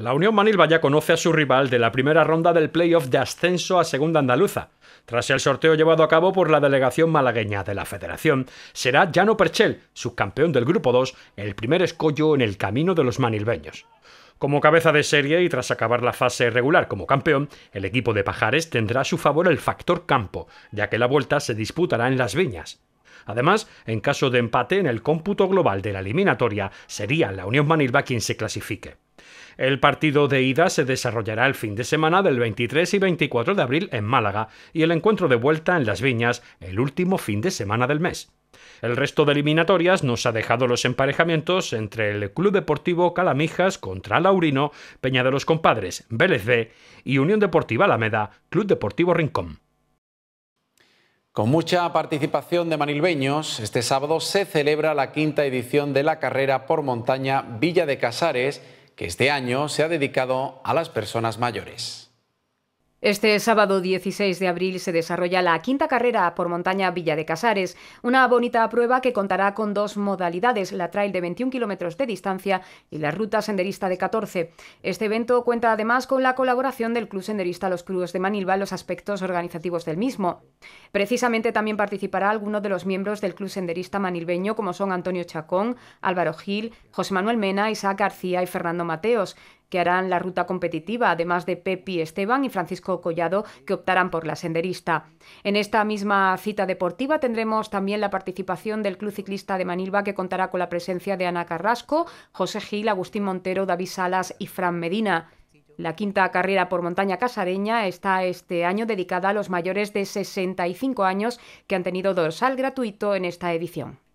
La Unión Manilva ya conoce a su rival de la primera ronda del playoff de ascenso a Segunda Andaluza. Tras el sorteo llevado a cabo por la delegación malagueña de la Federación, será Jano Perchel, subcampeón del Grupo 2, el primer escollo en el camino de los manilbeños. Como cabeza de serie y tras acabar la fase regular como campeón, el equipo de Pajares tendrá a su favor el factor campo, ya que la vuelta se disputará en Las Viñas. Además, en caso de empate en el cómputo global de la eliminatoria, sería la Unión Manilva quien se clasifique. El partido de ida se desarrollará el fin de semana del 23 y 24 de abril en Málaga y el encuentro de vuelta en Las Viñas el último fin de semana del mes. El resto de eliminatorias nos ha dejado los emparejamientos entre el Club Deportivo Calamijas contra Laurino, Peña de los Compadres, Vélez y Unión Deportiva Alameda, Club Deportivo Rincón. Con mucha participación de manilbeños, este sábado se celebra la quinta edición de la carrera por montaña Villa de Casares que este año se ha dedicado a las personas mayores. Este sábado 16 de abril se desarrolla la quinta carrera por montaña Villa de Casares, una bonita prueba que contará con dos modalidades, la trail de 21 kilómetros de distancia y la ruta senderista de 14. Este evento cuenta además con la colaboración del Club Senderista Los Cruz de Manilva en los aspectos organizativos del mismo. Precisamente también participará alguno de los miembros del Club Senderista Manilveño como son Antonio Chacón, Álvaro Gil, José Manuel Mena, Isaac García y Fernando Mateos que harán la ruta competitiva, además de Pepi Esteban y Francisco Collado, que optarán por la senderista. En esta misma cita deportiva tendremos también la participación del Club Ciclista de Manilva, que contará con la presencia de Ana Carrasco, José Gil, Agustín Montero, David Salas y Fran Medina. La quinta carrera por montaña casareña está este año dedicada a los mayores de 65 años que han tenido dorsal gratuito en esta edición.